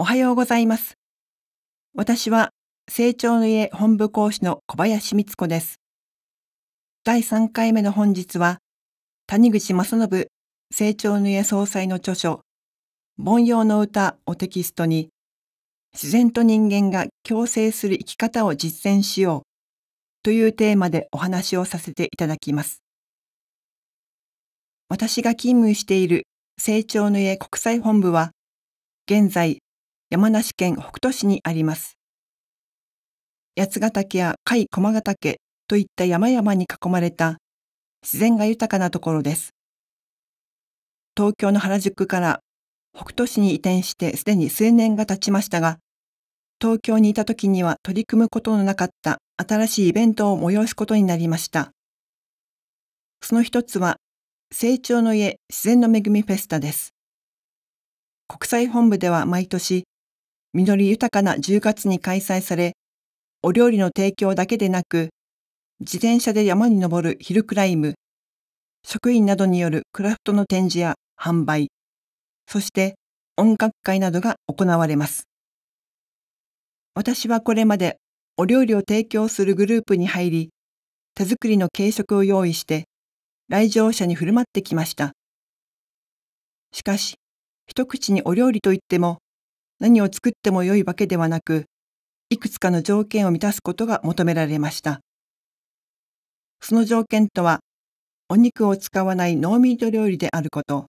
おはようございます。私は成長の家本部講師の小林光子です。第3回目の本日は、谷口正信成長の家総裁の著書、凡庸の歌をテキストに、自然と人間が共生する生き方を実践しようというテーマでお話をさせていただきます。私が勤務している成長の家国際本部は、現在山梨県北杜市にあります。八ヶ岳や甲斐駒ヶ岳といった山々に囲まれた自然が豊かなところです。東京の原宿から北杜市に移転してすでに数年が経ちましたが、東京にいた時には取り組むことのなかった新しいイベントを催すことになりました。その一つは、成長の家自然の恵みフェスタです。国際本部では毎年、実り豊かな10月に開催され、お料理の提供だけでなく、自転車で山に登るヒルクライム、職員などによるクラフトの展示や販売、そして音楽会などが行われます。私はこれまでお料理を提供するグループに入り、手作りの軽食を用意して、来場者に振る舞ってきました。しかし、一口にお料理といっても、何を作っても良いわけではなく、いくつかの条件を満たすことが求められました。その条件とは、お肉を使わないノーミート料理であること、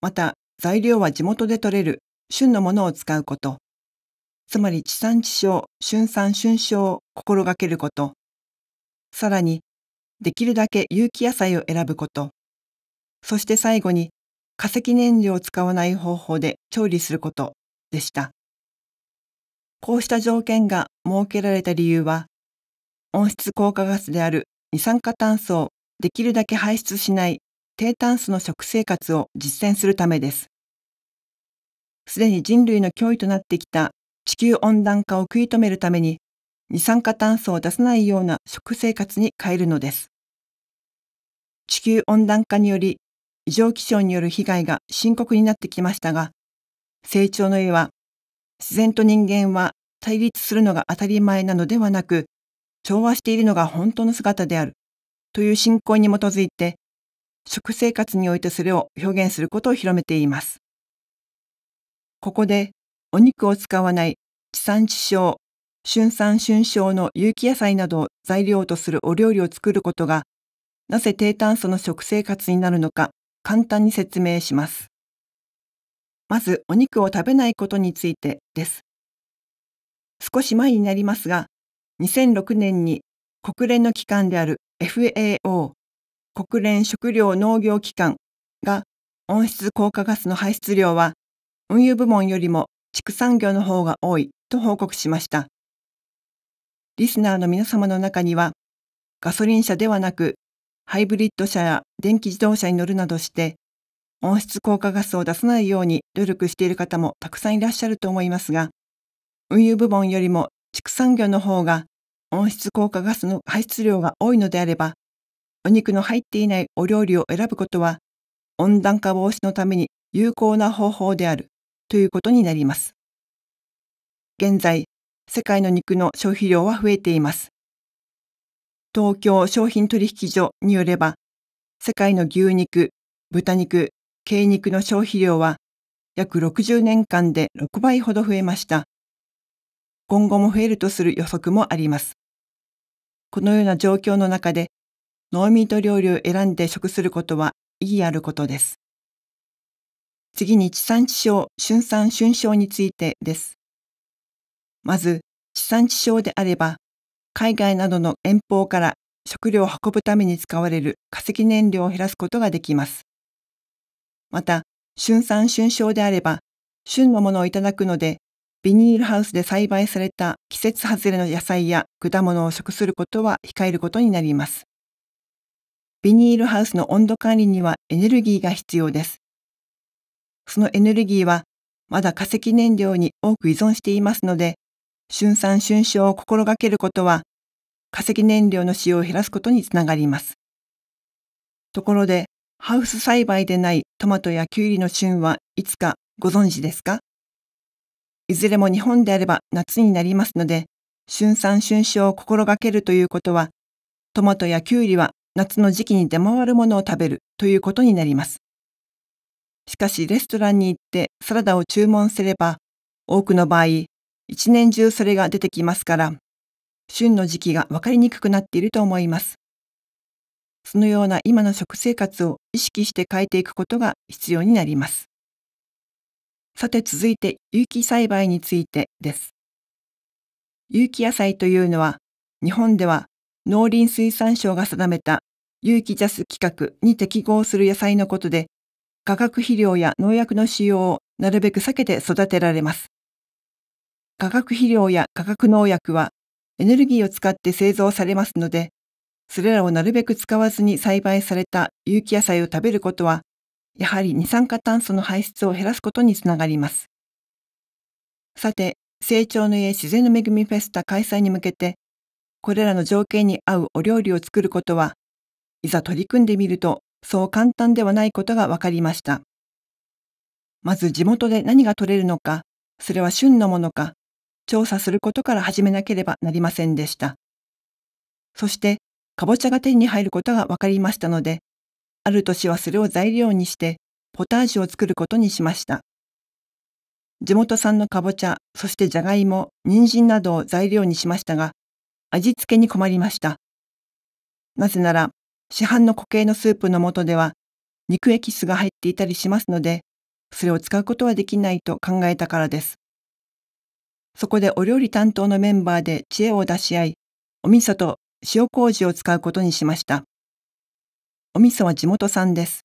また材料は地元で取れる旬のものを使うこと、つまり地産地消、春産春消を心がけること、さらに、できるだけ有機野菜を選ぶこと、そして最後に化石燃料を使わない方法で調理することでした。こうした条件が設けられた理由は、温室効果ガスである二酸化炭素をできるだけ排出しない低炭素の食生活を実践するためです。すでに人類の脅威となってきた地球温暖化を食い止めるために、二酸化炭素を出さないような食生活に変えるのです。地球温暖化により異常気象による被害が深刻になってきましたが、成長の絵は、自然と人間は対立するのが当たり前なのではなく、調和しているのが本当の姿である、という信仰に基づいて、食生活においてそれを表現することを広めています。ここで、お肉を使わない地産地消、春産春消の有機野菜などを材料とするお料理を作ることが、なぜ低炭素の食生活になるのか簡単に説明します。まずお肉を食べないことについてです。少し前になりますが、2006年に国連の機関である FAO、国連食糧農業機関が温室効果ガスの排出量は運輸部門よりも畜産業の方が多いと報告しました。リスナーの皆様の中には、ガソリン車ではなく、ハイブリッド車や電気自動車に乗るなどして、温室効果ガスを出さないように努力している方もたくさんいらっしゃると思いますが、運輸部門よりも畜産業の方が温室効果ガスの排出量が多いのであれば、お肉の入っていないお料理を選ぶことは、温暖化防止のために有効な方法であるということになります。現在、世界の肉の消費量は増えています。東京商品取引所によれば、世界の牛肉、豚肉、鶏肉の消費量は約60年間で6倍ほど増えました。今後も増えるとする予測もあります。このような状況の中で、ノーミート料理を選んで食することは意義あることです。次に地産地消、春産春消についてです。まず、地産地消であれば、海外などの遠方から食料を運ぶために使われる化石燃料を減らすことができます。また、春産春賞であれば、旬のものをいただくので、ビニールハウスで栽培された季節外れの野菜や果物を食することは控えることになります。ビニールハウスの温度管理にはエネルギーが必要です。そのエネルギーは、まだ化石燃料に多く依存していますので、春産春賞を心がけることは、化石燃料の使用を減らすことにつながります。ところで、ハウス栽培でないトマトやキュウリの旬はいつかご存知ですかいずれも日本であれば夏になりますので、春産春賞を心がけるということは、トマトやキュウリは夏の時期に出回るものを食べるということになります。しかしレストランに行ってサラダを注文すれば、多くの場合、一年中それが出てきますから、旬の時期がわかりにくくなっていると思います。そのような今の食生活を意識して変えていくことが必要になります。さて続いて有機栽培についてです。有機野菜というのは日本では農林水産省が定めた有機ジャス規格に適合する野菜のことで化学肥料や農薬の使用をなるべく避けて育てられます。化学肥料や化学農薬はエネルギーを使って製造されますのでそれらをなるべく使わずに栽培された有機野菜を食べることは、やはり二酸化炭素の排出を減らすことにつながります。さて、成長の家自然の恵みフェスタ開催に向けて、これらの条件に合うお料理を作ることは、いざ取り組んでみると、そう簡単ではないことが分かりました。まず地元で何が取れるのか、それは旬のものか、調査することから始めなければなりませんでした。そして、かぼちゃが手に入ることが分かりましたので、ある年はそれを材料にして、ポタージュを作ることにしました。地元産のかぼちゃ、そしてじゃがいも、人参などを材料にしましたが、味付けに困りました。なぜなら、市販の固形のスープの素では、肉エキスが入っていたりしますので、それを使うことはできないと考えたからです。そこでお料理担当のメンバーで知恵を出し合い、お味噌と塩麹を使うことにしました。お味噌は地元産です。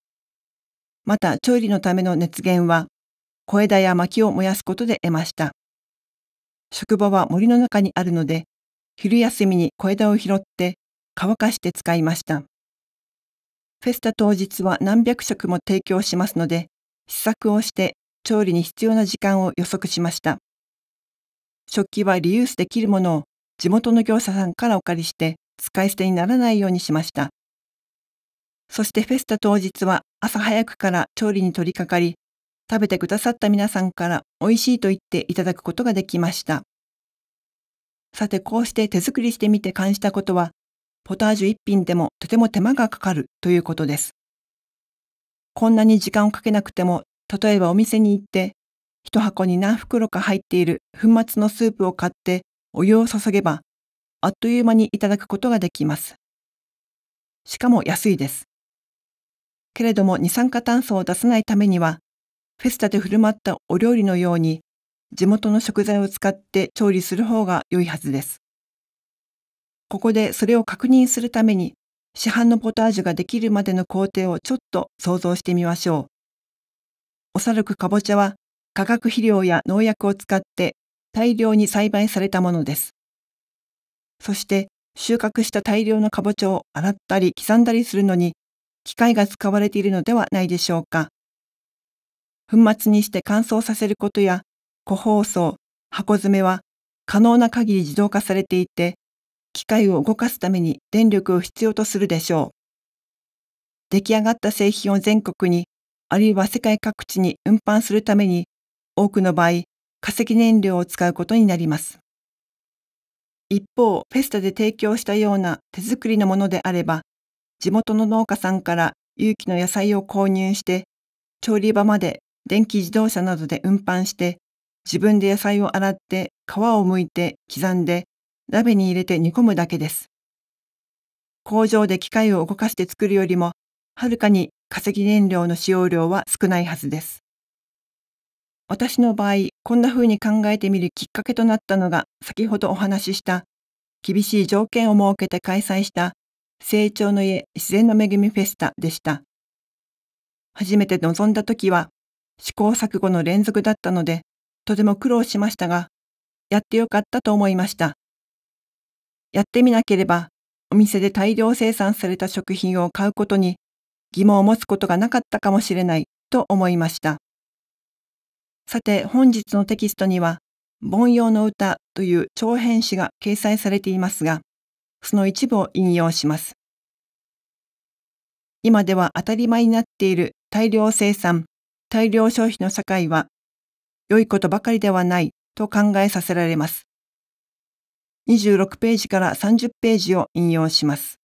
また、調理のための熱源は、小枝や薪を燃やすことで得ました。職場は森の中にあるので、昼休みに小枝を拾って乾かして使いました。フェスタ当日は何百食も提供しますので、試作をして調理に必要な時間を予測しました。食器はリユースできるものを地元の業者さんからお借りして使い捨てにならないようにしました。そしてフェスタ当日は朝早くから調理に取り掛かり、食べてくださった皆さんから美味しいと言っていただくことができました。さてこうして手作りしてみて感じたことは、ポタージュ一品でもとても手間がかかるということです。こんなに時間をかけなくても、例えばお店に行って、一箱に何袋か入っている粉末のスープを買ってお湯を注げば、あっという間にいただくことができます。しかも安いです。けれども二酸化炭素を出さないためには、フェスタで振る舞ったお料理のように、地元の食材を使って調理する方が良いはずです。ここでそれを確認するために、市販のポタージュができるまでの工程をちょっと想像してみましょう。おそらくかぼちゃは化学肥料や農薬を使って大量に栽培されたものです。そして収穫した大量のカボチャを洗ったり刻んだりするのに機械が使われているのではないでしょうか。粉末にして乾燥させることや個包装、箱詰めは可能な限り自動化されていて機械を動かすために電力を必要とするでしょう。出来上がった製品を全国にあるいは世界各地に運搬するために多くの場合化石燃料を使うことになります。一方、フェスタで提供したような手作りのものであれば、地元の農家さんから有機の野菜を購入して、調理場まで電気自動車などで運搬して、自分で野菜を洗って皮を剥いて刻んで鍋に入れて煮込むだけです。工場で機械を動かして作るよりも、はるかに化石燃料の使用量は少ないはずです。私の場合、こんな風に考えてみるきっかけとなったのが、先ほどお話しした、厳しい条件を設けて開催した、成長の家自然の恵みフェスタでした。初めて臨んだ時は、試行錯誤の連続だったので、とても苦労しましたが、やってよかったと思いました。やってみなければ、お店で大量生産された食品を買うことに疑問を持つことがなかったかもしれないと思いました。さて本日のテキストには、凡庸の歌という長編詩が掲載されていますが、その一部を引用します。今では当たり前になっている大量生産、大量消費の社会は、良いことばかりではないと考えさせられます。26ページから30ページを引用します。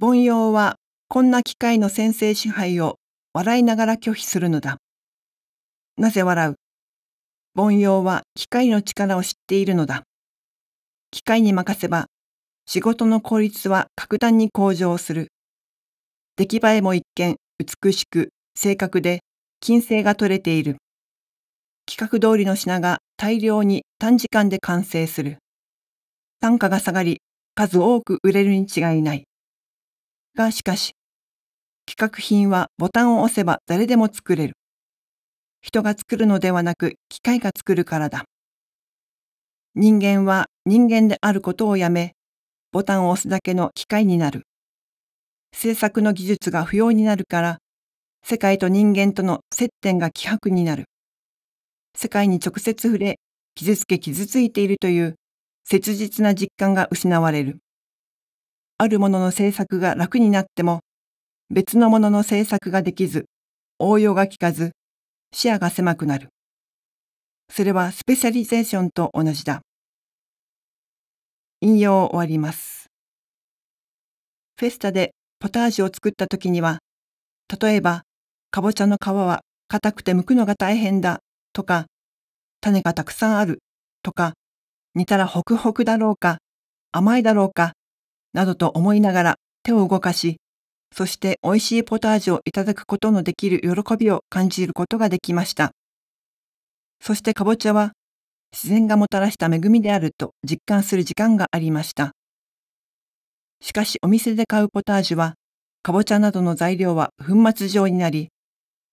凡庸はこんな機械の先制支配を笑いながら拒否するのだ。なぜ笑う凡庸は機械の力を知っているのだ。機械に任せば仕事の効率は格段に向上する。出来栄えも一見美しく正確で金星が取れている。企画通りの品が大量に短時間で完成する。単価が下がり数多く売れるに違いない。がしかし、企画品はボタンを押せば誰でも作れる。人が作るのではなく機械が作るからだ。人間は人間であることをやめ、ボタンを押すだけの機械になる。制作の技術が不要になるから、世界と人間との接点が希薄になる。世界に直接触れ、傷つけ傷ついているという切実な実感が失われる。あるものの制作が楽になっても、別のものの制作ができず、応用が効かず、視野が狭くなる。それはスペシャリゼーションと同じだ。引用を終わります。フェスタでポタージュを作った時には、例えば、かぼちゃの皮は硬くて剥くのが大変だとか、種がたくさんあるとか、煮たらホクホクだろうか、甘いだろうか、などと思いながら手を動かし、そして美味しいポタージュをいただくことのできる喜びを感じることができました。そしてかぼちゃは自然がもたらした恵みであると実感する時間がありました。しかしお店で買うポタージュは、かぼちゃなどの材料は粉末状になり、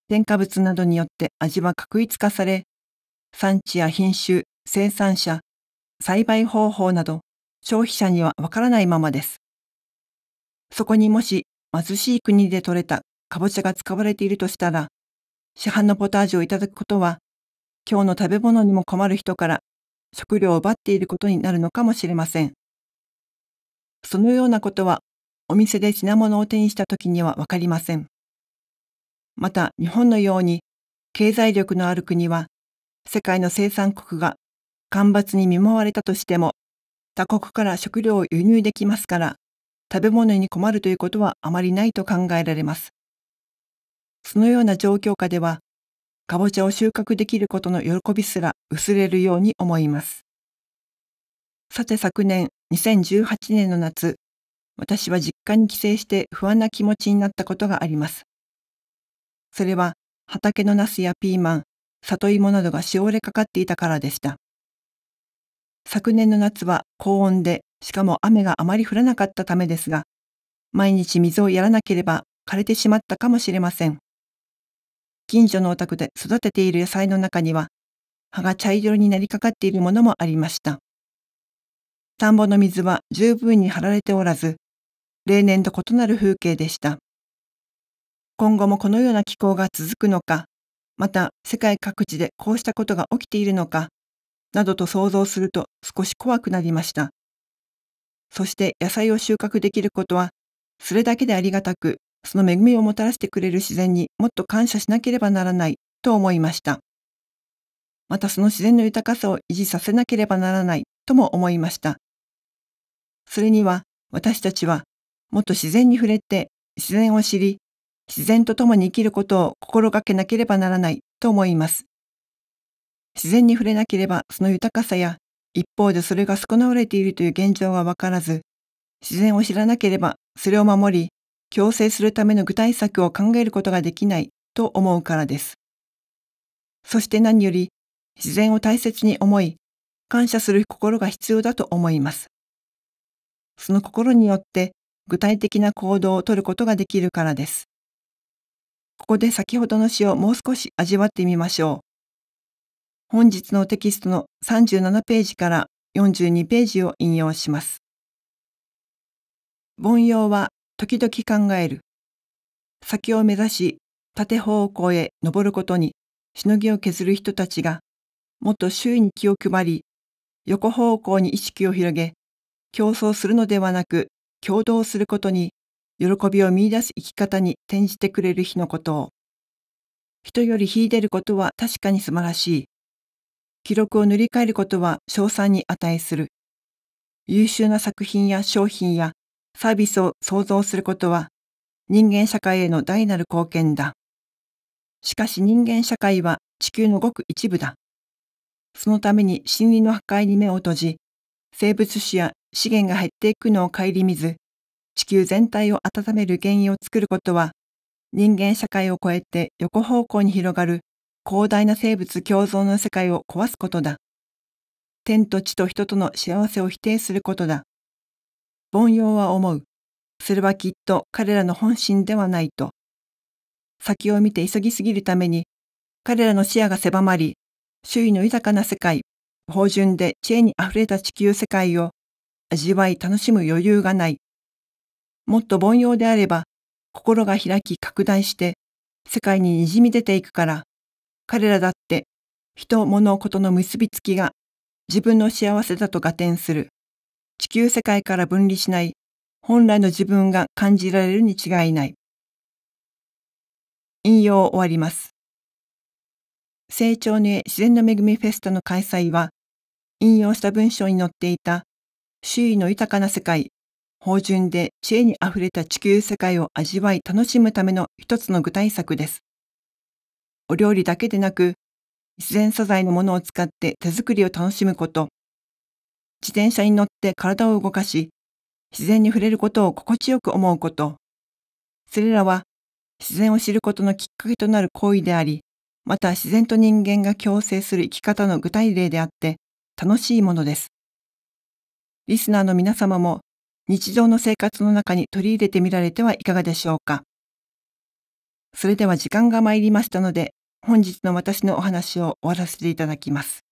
添加物などによって味は確一化され、産地や品種、生産者、栽培方法など消費者にはわからないままです。そこにもし貧しい国で採れたかぼちゃが使われているとしたら、市販のポタージュをいただくことは、今日の食べ物にも困る人から食料を奪っていることになるのかもしれません。そのようなことは、お店で品物を手にした時にはわかりません。また、日本のように、経済力のある国は、世界の生産国が干ばつに見舞われたとしても、他国から食料を輸入できますから、食べ物に困るということはあまりないと考えられます。そのような状況下では、かぼちゃを収穫できることの喜びすら薄れるように思います。さて昨年2018年の夏、私は実家に帰省して不安な気持ちになったことがあります。それは畑のナスやピーマン、里芋などがしおれかかっていたからでした。昨年の夏は高温でしかも雨があまり降らなかったためですが、毎日水をやらなければ枯れてしまったかもしれません。近所のお宅で育てている野菜の中には、葉が茶色になりかかっているものもありました。田んぼの水は十分に張られておらず、例年と異なる風景でした。今後もこのような気候が続くのか、また世界各地でこうしたことが起きているのか、などと想像すると少し怖くなりました。そして野菜を収穫できることは、それだけでありがたく、その恵みをもたらしてくれる自然にもっと感謝しなければならないと思いました。またその自然の豊かさを維持させなければならないとも思いました。それには私たちはもっと自然に触れて自然を知り、自然と共に生きることを心がけなければならないと思います。自然に触れなければその豊かさや一方でそれが損なわれているという現状がわからず、自然を知らなければそれを守り、強制するための具体策を考えることができないと思うからです。そして何より、自然を大切に思い、感謝する心が必要だと思います。その心によって具体的な行動をとることができるからです。ここで先ほどの詩をもう少し味わってみましょう。本日のテキストの37ページから42ページを引用します。凡庸は時々考える。先を目指し、縦方向へ登ることに、しのぎを削る人たちが、もっと周囲に気を配り、横方向に意識を広げ、競争するのではなく、共同することに、喜びを見出す生き方に転じてくれる日のことを。人より秀でることは確かに素晴らしい。記録を塗り替えることは賞賛に値する。優秀な作品や商品やサービスを創造することは人間社会への大なる貢献だ。しかし人間社会は地球のごく一部だ。そのために森林の破壊に目を閉じ、生物種や資源が減っていくのを顧みず、地球全体を温める原因を作ることは、人間社会を超えて横方向に広がる広大な生物共存の世界を壊すことだ。天と地と人との幸せを否定することだ。凡庸は思う。それはきっと彼らの本心ではないと。先を見て急ぎすぎるために、彼らの視野が狭まり、周囲の豊かな世界、芳醇で知恵に溢れた地球世界を味わい楽しむ余裕がない。もっと凡庸であれば、心が開き拡大して、世界ににじみ出ていくから。彼らだって人物事の結びつきが自分の幸せだと合点する地球世界から分離しない本来の自分が感じられるに違いない引用終わります成長に自然の恵みフェスタの開催は引用した文章に載っていた周囲の豊かな世界芳醇で知恵にあふれた地球世界を味わい楽しむための一つの具体策ですお料理だけでなく、自然素材のものを使って手作りを楽しむこと、自転車に乗って体を動かし、自然に触れることを心地よく思うこと、それらは自然を知ることのきっかけとなる行為であり、また自然と人間が共生する生き方の具体例であって楽しいものです。リスナーの皆様も日常の生活の中に取り入れてみられてはいかがでしょうか。それでは時間が参りましたので、本日の私のお話を終わらせていただきます。